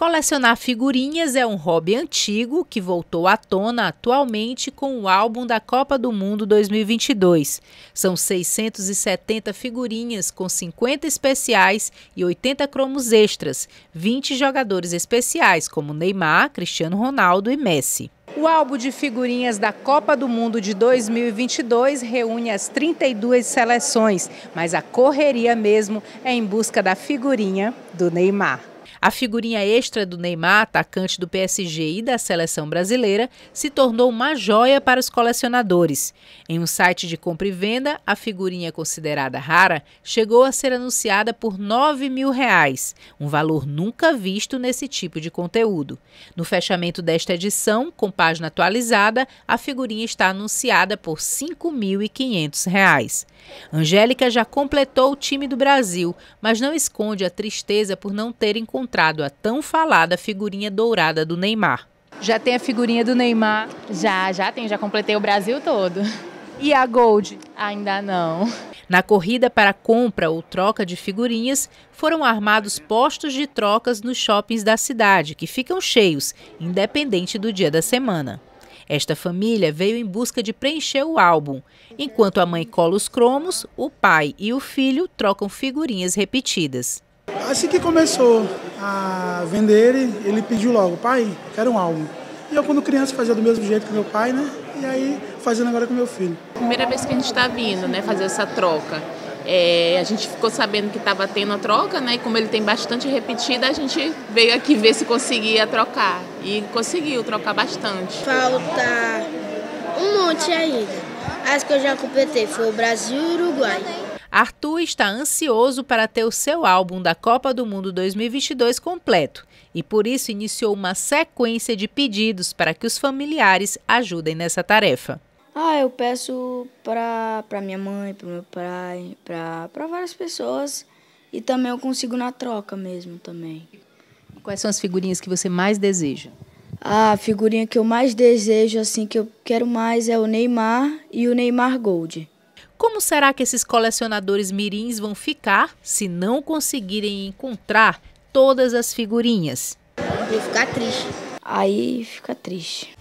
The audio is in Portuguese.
Colecionar figurinhas é um hobby antigo que voltou à tona atualmente com o álbum da Copa do Mundo 2022. São 670 figurinhas com 50 especiais e 80 cromos extras, 20 jogadores especiais como Neymar, Cristiano Ronaldo e Messi. O álbum de figurinhas da Copa do Mundo de 2022 reúne as 32 seleções, mas a correria mesmo é em busca da figurinha do Neymar. A figurinha extra do Neymar, atacante do PSG e da seleção brasileira, se tornou uma joia para os colecionadores. Em um site de compra e venda, a figurinha considerada rara chegou a ser anunciada por 9 mil reais, um valor nunca visto nesse tipo de conteúdo. No fechamento desta edição, com página atualizada, a figurinha está anunciada por R$ reais. Angélica já completou o time do Brasil, mas não esconde a tristeza por não ter encontrado encontrado a tão falada figurinha dourada do Neymar. Já tem a figurinha do Neymar? Já, já tem, já completei o Brasil todo. E a Gold? Ainda não. Na corrida para compra ou troca de figurinhas, foram armados postos de trocas nos shoppings da cidade, que ficam cheios, independente do dia da semana. Esta família veio em busca de preencher o álbum. Enquanto a mãe cola os cromos, o pai e o filho trocam figurinhas repetidas. Assim que começou, a vender ele, ele pediu logo, pai, quero um álbum. E eu, quando criança, fazia do mesmo jeito que meu pai, né? E aí, fazendo agora com meu filho. Primeira vez que a gente está vindo, né, fazer essa troca. É, a gente ficou sabendo que estava tendo a troca, né? E como ele tem bastante repetida, a gente veio aqui ver se conseguia trocar. E conseguiu trocar bastante. Falta um monte ainda. As que eu já completei foi o Brasil e o Uruguai. Arthur está ansioso para ter o seu álbum da Copa do Mundo 2022 completo e por isso iniciou uma sequência de pedidos para que os familiares ajudem nessa tarefa. Ah, eu peço para minha mãe, para meu pai, para várias pessoas e também eu consigo na troca mesmo também. Quais são as figurinhas que você mais deseja? A figurinha que eu mais desejo, assim, que eu quero mais é o Neymar e o Neymar Gold. Como será que esses colecionadores mirins vão ficar se não conseguirem encontrar todas as figurinhas? E ficar triste. Aí fica triste.